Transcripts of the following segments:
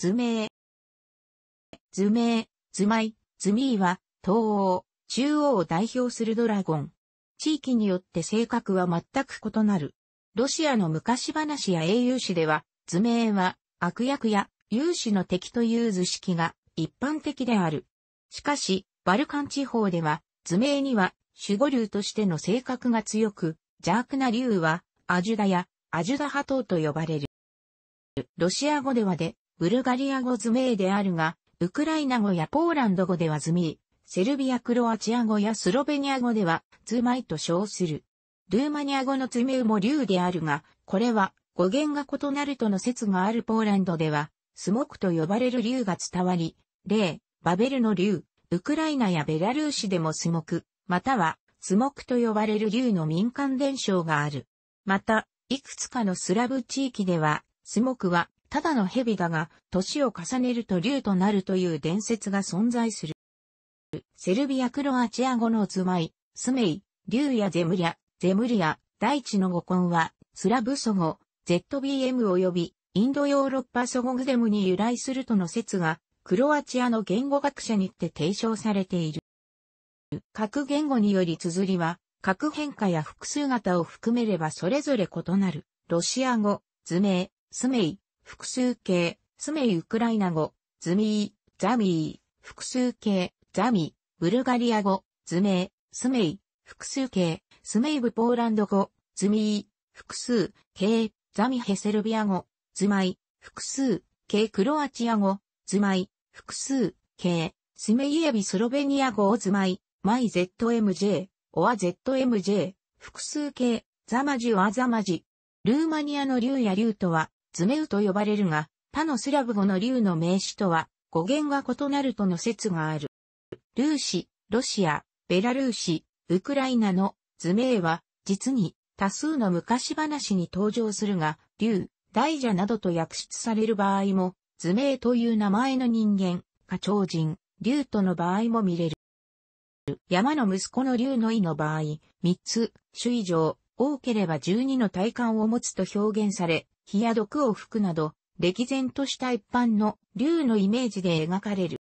図名。図名、図舞、図ミーは、東欧、中央を代表するドラゴン。地域によって性格は全く異なる。ロシアの昔話や英雄史では、図名は悪役や勇士の敵という図式が一般的である。しかし、バルカン地方では、図名には守護竜としての性格が強く、邪悪な竜はアジュダやアジュダ派等と呼ばれる。ロシア語ではで、ブルガリア語ズメーであるが、ウクライナ語やポーランド語ではズミー、セルビアクロアチア語やスロベニア語ではズマイと称する。ルーマニア語のズ名ウも竜であるが、これは語源が異なるとの説があるポーランドでは、スモクと呼ばれる竜が伝わり、例、バベルの竜、ウクライナやベラルーシでもスモク、またはスモクと呼ばれる竜の民間伝承がある。また、いくつかのスラブ地域では、スモクはただの蛇だが、年を重ねると竜となるという伝説が存在する。セルビア・クロアチア語のズマイ、スメイ、竜やゼムリア、ゼムリア、大地の語根は、スラブソ語、ZBM 及び、インドヨーロッパソ語グデムに由来するとの説が、クロアチアの言語学者にって提唱されている。各言語により綴りは、各変化や複数型を含めればそれぞれ異なる。ロシア語、図名、スメイ、複数形、スメイウクライナ語、ズミー、ザミー、複数形、ザミ、ブルガリア語、ズメー、スメイ、複数形、スメイブポーランド語、ズミー、複数形、ザミヘセルビア語、ズマイ、複数形クロアチア語、ズマイ、複数形、スメイエビスロベニア語、ズマイ、マイ ZMJ、オア ZMJ、複数形、ザマジオアザマジ。ルーマニアの竜や竜とは、ズメウと呼ばれるが、他のスラブ語の竜の名詞とは語源が異なるとの説がある。ルーシ、ロシア、ベラルーシ、ウクライナのメウは実に多数の昔話に登場するが、竜、大蛇などと訳出される場合も、メ名という名前の人間、か超人、竜との場合も見れる。山の息子の竜の意の場合、3つ、種以上、多ければ12の体感を持つと表現され、火や毒を吹くなど、歴然とした一般の竜のイメージで描かれる。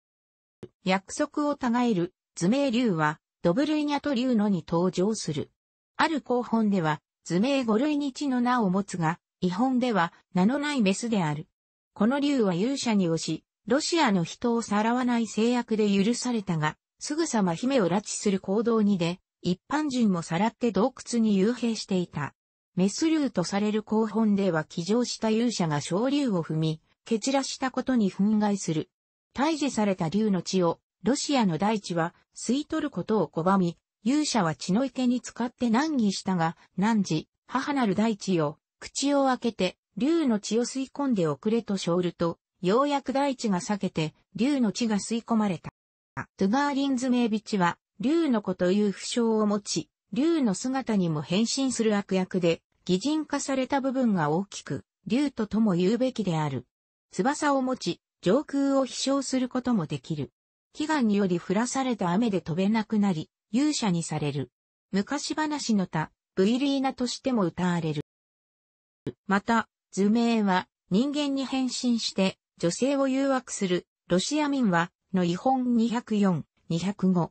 約束を違える図名竜は、ドブルイニャと竜のに登場する。ある広本では、図名五類日の名を持つが、日本では名のないメスである。この竜は勇者に押し、ロシアの人をさらわない制約で許されたが、すぐさま姫を拉致する行動にで、一般人もさらって洞窟に幽閉していた。メス竜とされる後本では騎乗した勇者が小竜を踏み、蹴散らしたことに憤慨する。退治された竜の血を、ロシアの大地は吸い取ることを拒み、勇者は血の池に使って難儀したが、難事、母なる大地を、口を開けて、竜の血を吸い込んでおくれと勝ると、ようやく大地が裂けて、竜の血が吸い込まれた。トゥガーリンズ・名ビチは、竜の子という負傷を持ち、竜の姿にも変身する悪役で、擬人化された部分が大きく、竜ととも言うべきである。翼を持ち、上空を飛翔することもできる。祈願により降らされた雨で飛べなくなり、勇者にされる。昔話の他、ブイリーナとしても歌われる。また、図名は人間に変身して女性を誘惑するロシア民はの遺本204、205、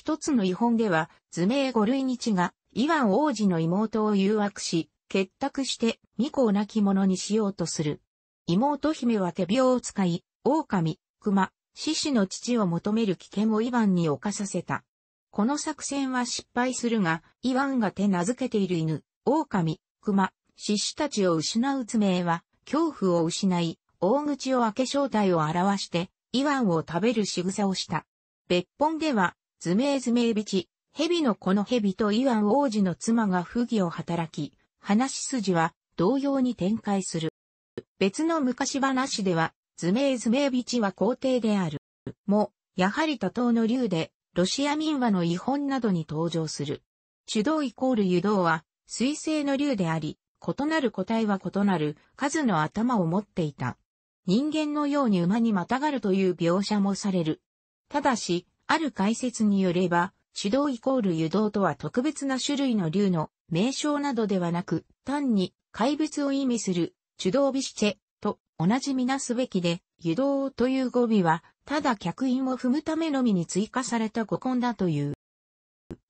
一つの遺本では、図名五類日が、イワン王子の妹を誘惑し、結託して、巫女を亡き者にしようとする。妹姫は手病を使い、狼、熊、獅子の父を求める危険をイワンに犯させた。この作戦は失敗するが、イワンが手名付けている犬、狼、熊、獅子たちを失う図名は、恐怖を失い、大口を開け正体を表して、イワンを食べる仕草をした。別本では、ズメーズメービチ、蛇の子の蛇とイワン王子の妻が不義を働き、話筋は同様に展開する。別の昔話では、ズメーズメービチは皇帝である。も、やはり多頭の竜で、ロシア民話の違本などに登場する。主導イコール誘導は、水星の竜であり、異なる個体は異なる数の頭を持っていた。人間のように馬にまたがるという描写もされる。ただし、ある解説によれば、手動イコール誘導とは特別な種類の竜の名称などではなく、単に怪物を意味する手動ビシチェと同じみなすべきで、誘導という語尾は、ただ客員を踏むためのみに追加された語根だという。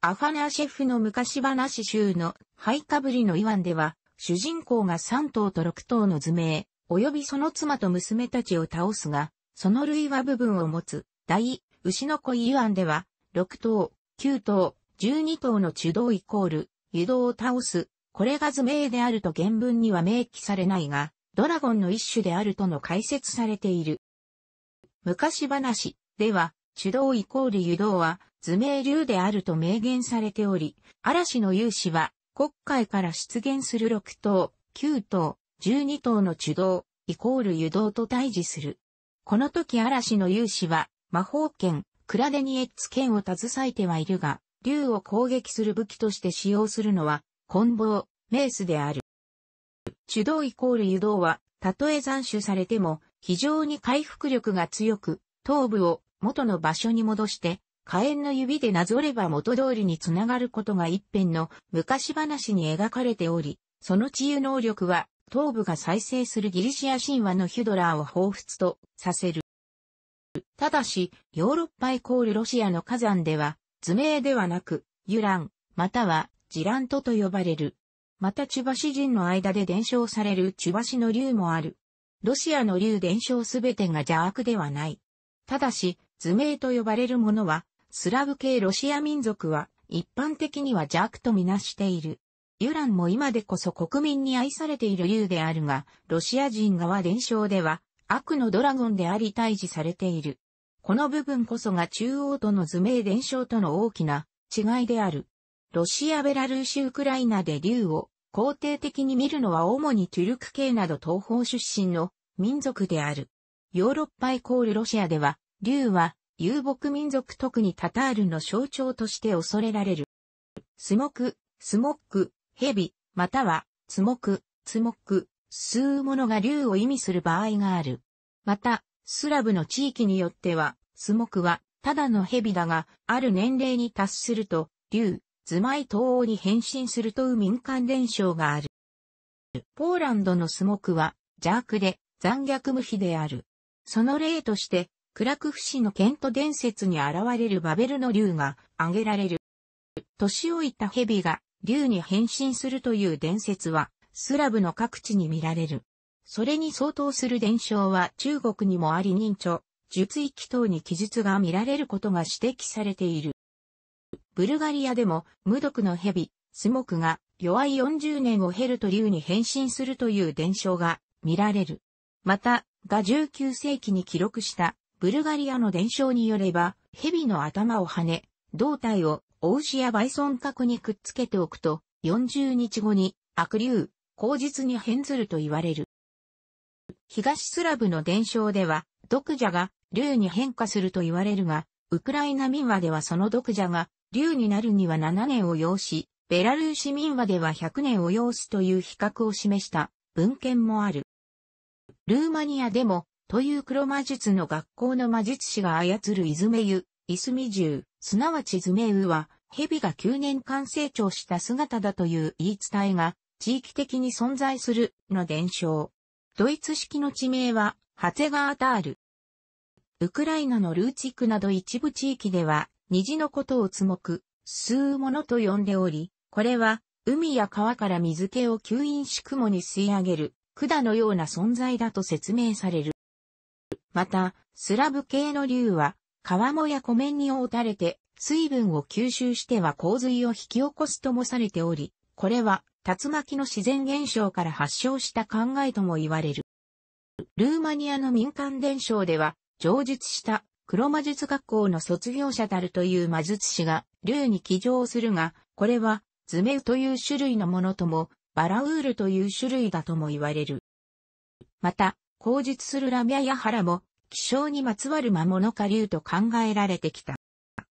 アファナーシェフの昔話集のハイカブリのイワンでは、主人公が3頭と6頭の図名、及びその妻と娘たちを倒すが、その類は部分を持つ、大、牛の子イユアンでは、6頭、9頭、12頭の中道イコール、誘導を倒す、これが図名であると原文には明記されないが、ドラゴンの一種であるとの解説されている。昔話では、主導イコール誘導は図名流であると明言されており、嵐の勇士は国会から出現する6頭、9頭、12頭の主導イコール誘導と対峙する。この時嵐の勇士は魔法剣、クラデニエッツ剣を携えてはいるが、竜を攻撃する武器として使用するのは、棍棒、メースである。手動イコール誘導は、たとえ斬首されても、非常に回復力が強く、頭部を元の場所に戻して、火炎の指でなぞれば元通りにつながることが一辺の昔話に描かれており、その治癒能力は、頭部が再生するギリシア神話のヒュドラーを彷彿とさせる。ただし、ヨーロッパイコールロシアの火山では、図名ではなく、ユラン、または、ジラントと呼ばれる。またチュバシ人の間で伝承されるチュバシの竜もある。ロシアの竜伝承すべてが邪悪ではない。ただし、図名と呼ばれるものは、スラブ系ロシア民族は、一般的には邪悪とみなしている。ユランも今でこそ国民に愛されている竜であるが、ロシア人側伝承では、悪のドラゴンであり退治されている。この部分こそが中央との図名伝承との大きな違いである。ロシア・ベラルーシ・ウクライナで竜を肯定的に見るのは主にトゥルク系など東方出身の民族である。ヨーロッパイコールロシアでは、竜は遊牧民族特にタタールの象徴として恐れられる。スモク、スモック、ヘビ、または、ツモク、ツモック、吸うものが竜を意味する場合がある。また、スラブの地域によっては、スモクは、ただの蛇だが、ある年齢に達すると、竜、ズマイ東欧に変身するという民間伝承がある。ポーランドのスモクは、邪悪で、残虐無比である。その例として、クラクフ氏のケント伝説に現れるバベルの竜が挙げられる。年老いた蛇が竜に変身するという伝説はスラブの各地に見られる。それに相当する伝承は中国にもあり認著、術域等に記述が見られることが指摘されている。ブルガリアでも無毒の蛇、スモクが弱い40年を経ると竜に変身するという伝承が見られる。また、が19世紀に記録したブルガリアの伝承によれば、蛇の頭を跳ね、胴体をお牛やバイソン角にくっつけておくと、40日後に悪竜、口実に変ずると言われる。東スラブの伝承では、独蛇が竜に変化すると言われるが、ウクライナ民話ではその独蛇が竜になるには7年を要し、ベラルーシ民話では100年を要すという比較を示した文献もある。ルーマニアでも、という黒魔術の学校の魔術師が操るイズメユ、イスミジュウ、すなわちズメウは、蛇が9年間成長した姿だという言い伝えが、地域的に存在するの伝承。ドイツ式の地名は、ハゼガータール。ウクライナのルーチックなど一部地域では、虹のことをつもく、吸うものと呼んでおり、これは、海や川から水気を吸引し雲に吸い上げる、管のような存在だと説明される。また、スラブ系の竜は、川もや湖面に覆たれて、水分を吸収しては洪水を引き起こすともされており、これは、竜巻の自然現象から発症した考えとも言われる。ルーマニアの民間伝承では、上述した黒魔術学校の卒業者たるという魔術師が竜に騎乗するが、これはズメウという種類のものとも、バラウールという種類だとも言われる。また、口述するラミアヤハラも、気象にまつわる魔物か竜と考えられてきた。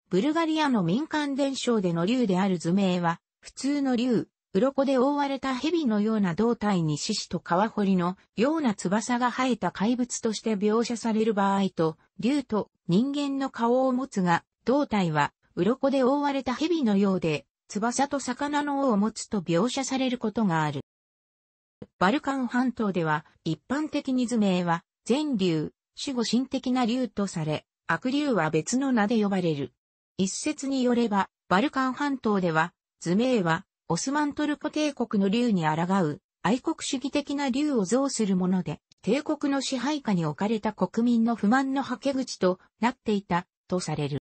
ブルガリアの民間伝承での竜である図名は、普通の竜、鱗で覆われた蛇のような胴体に獅子と川堀のような翼が生えた怪物として描写される場合と、竜と人間の顔を持つが、胴体は鱗で覆われた蛇のようで、翼と魚の尾を持つと描写されることがある。バルカン半島では、一般的に図名は、全竜、守護神的な竜とされ、悪竜は別の名で呼ばれる。一説によれば、バルカン半島では、図名は、オスマントルコ帝国の竜に抗う、愛国主義的な竜を増するもので、帝国の支配下に置かれた国民の不満のはけ口となっていた、とされる。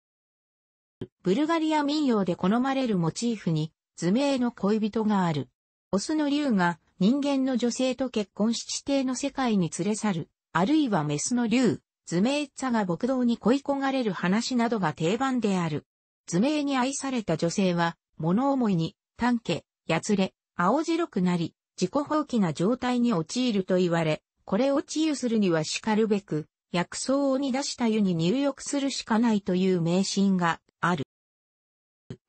ブルガリア民謡で好まれるモチーフに、図名の恋人がある。オスの竜が人間の女性と結婚し地底の世界に連れ去る、あるいはメスの竜、図名茶が牧道に恋焦がれる話などが定番である。図名に愛された女性は、物思いに短家、やつれ、青白くなり、自己放棄な状態に陥ると言われ、これを治癒するには叱るべく、薬草を煮出した湯に入浴するしかないという迷信がある。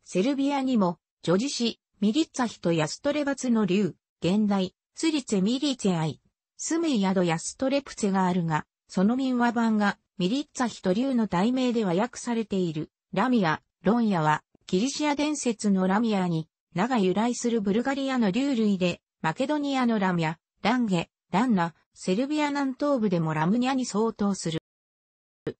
セルビアにも、女児子、ミリッツァヒとヤストレバツの竜、現代、スリツェミリツェアイ、スムイヤドヤストレプツェがあるが、その民話版が、ミリッツァヒと竜の題名では訳されている、ラミア、ロンヤは、キリシア伝説のラミアに、名が由来するブルガリアの流類で、マケドニアのラミア、ランゲ、ランナ、セルビア南東部でもラムニアに相当する。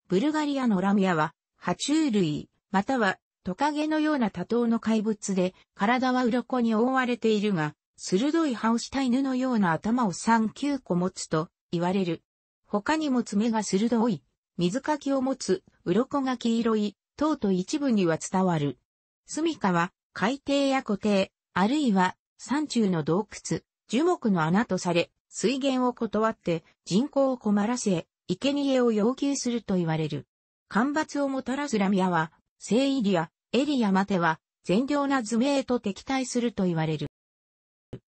ブルガリアのラミアは、爬虫類、またはトカゲのような多頭の怪物で、体は鱗に覆われているが、鋭い歯をした犬のような頭を3、9個持つと言われる。他にも爪が鋭い、水かきを持つ、鱗が黄色い、等と一部には伝わる。住ミは海底や湖底、あるいは山中の洞窟、樹木の穴とされ、水源を断って人口を困らせ、生贄を要求すると言われる。干ばつをもたらすラミアは、聖イリア、エリアまテは、善良な図名と敵対すると言われる。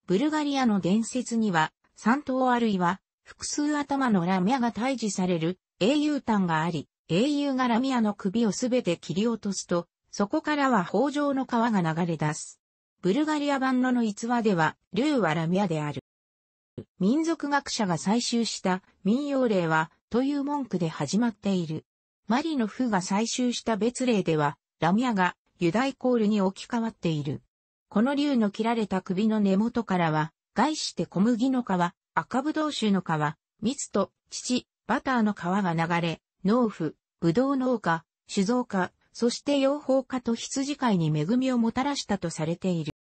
ブルガリアの伝説には、三頭あるいは、複数頭のラミアが退治される英雄譚があり、英雄がラミアの首をすべて切り落とすと、そこからは北条の川が流れ出す。ブルガリア版のの逸話では、竜はラミアである。民族学者が採集した民謡例は、という文句で始まっている。マリのフが採集した別例では、ラミアがユダイコールに置き換わっている。この竜の切られた首の根元からは、外して小麦の皮、赤ぶどう酒の皮、蜜と、乳、バターの皮が流れ、農夫、ぶどう農家、酒造家、そして養蜂家と羊飼いに恵みをもたらしたとされている。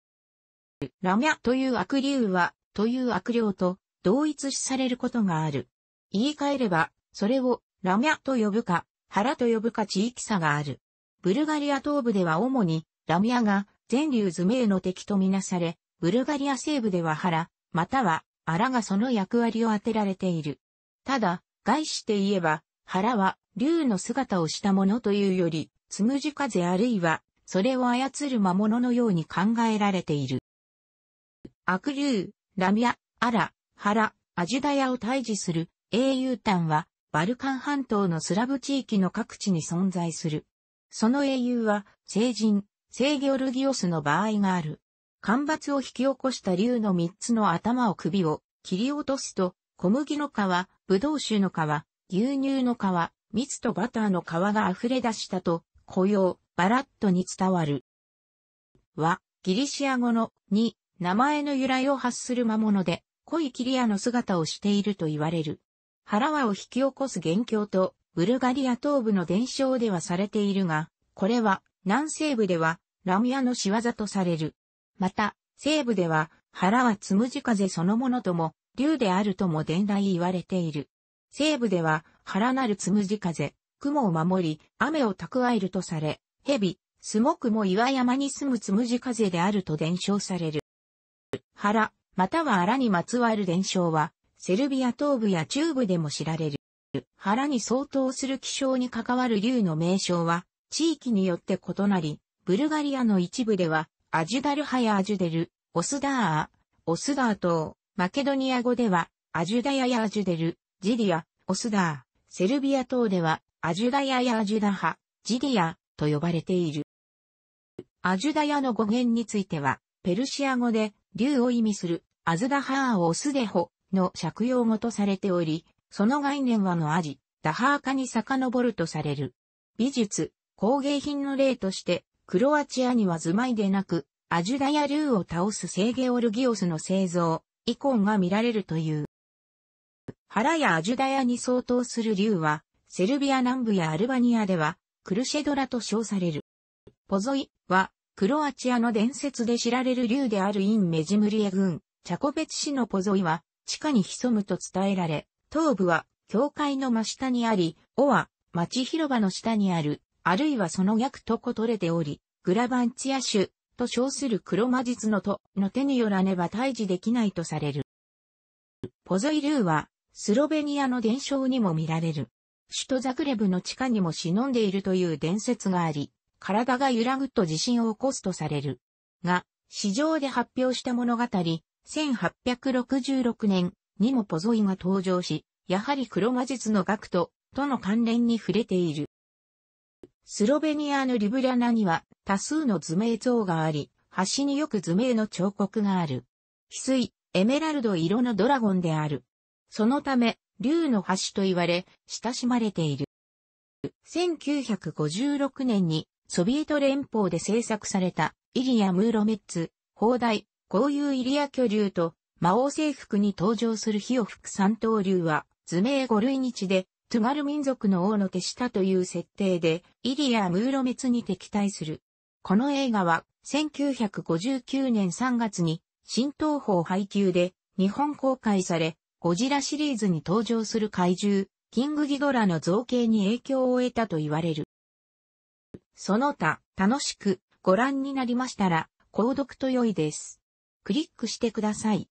ラミャという悪竜は、という悪霊と同一視されることがある。言い換えれば、それをラミャと呼ぶか、腹と呼ぶか地域差がある。ブルガリア東部では主にラミャが全竜図名の敵とみなされ、ブルガリア西部では腹、または荒がその役割を当てられている。ただ、外して言えば、腹は竜の姿をしたものというより、つむじ風あるいは、それを操る魔物のように考えられている。悪竜、ラミア、アラ、ハラ、アジダヤを退治する英雄譚は、バルカン半島のスラブ地域の各地に存在する。その英雄は、聖人、聖ギョルギオスの場合がある。干ばつを引き起こした竜の三つの頭を首を切り落とすと、小麦の皮、ブドウ酒の皮、牛乳の皮、蜜とバターの皮が溢れ出したと雇用、バラットに伝わる。は、ギリシア語の、に、名前の由来を発する魔物で、濃いキリアの姿をしていると言われる。腹輪を引き起こす元凶と、ブルガリア東部の伝承ではされているが、これは、南西部では、ラミアの仕業とされる。また、西部では、腹はつむじ風そのものとも、竜であるとも伝来言われている。西部では、腹なるつむじ風、雲を守り、雨を蓄えるとされ、蛇、スモクも岩山に住むつむじ風であると伝承される。腹、または荒にまつわる伝承は、セルビア東部や中部でも知られる。腹に相当する気象に関わる竜の名称は、地域によって異なり、ブルガリアの一部では、アジュダルハやアジュデル、オスダーア、オスダー島、マケドニア語では、アジュダヤやアジュデル、ジリア、オスダー、セルビア島では、アジュダヤやアジュダハ、ジディアと呼ばれている。アジュダヤの語源については、ペルシア語で、竜を意味する、アズダハーオスデホの借用語とされており、その概念はのアジ、ダハー化に遡るとされる。美術、工芸品の例として、クロアチアには住まいでなく、アジュダヤ竜を倒すセーゲオルギオスの製造、イコンが見られるという。腹やアジュダヤに相当する竜は、セルビア南部やアルバニアでは、クルシェドラと称される。ポゾイは、クロアチアの伝説で知られる竜であるインメジムリエ軍、チャコベツ市のポゾイは、地下に潜むと伝えられ、東部は、教会の真下にあり、尾は、町広場の下にある、あるいはその逆とこ取れており、グラバンチア州と称する黒魔術のとの手によらねば退治できないとされる。ポゾイルーは、スロベニアの伝承にも見られる。首都ザクレブの地下にも忍んでいるという伝説があり、体が揺らぐと地震を起こすとされる。が、市場で発表した物語、1866年にもポゾイが登場し、やはり黒魔術の学徒との関連に触れている。スロベニアのリブラナには多数の図名像があり、端によく図名の彫刻がある。翡翠、エメラルド色のドラゴンである。そのため、竜の橋と言われ、親しまれている。1956年にソビエト連邦で制作されたイリア・ムーロメッツ、砲台、こういうイリア巨竜と魔王征服に登場する火を吹く三刀竜は図名五類日でトゥガル民族の王の手下という設定でイリア・ムーロメツに敵対する。この映画は1959年3月に新東方配給で日本公開されゴジラシリーズに登場する怪獣、キングギドラの造形に影響を得たと言われる。その他、楽しくご覧になりましたら、購読と良いです。クリックしてください。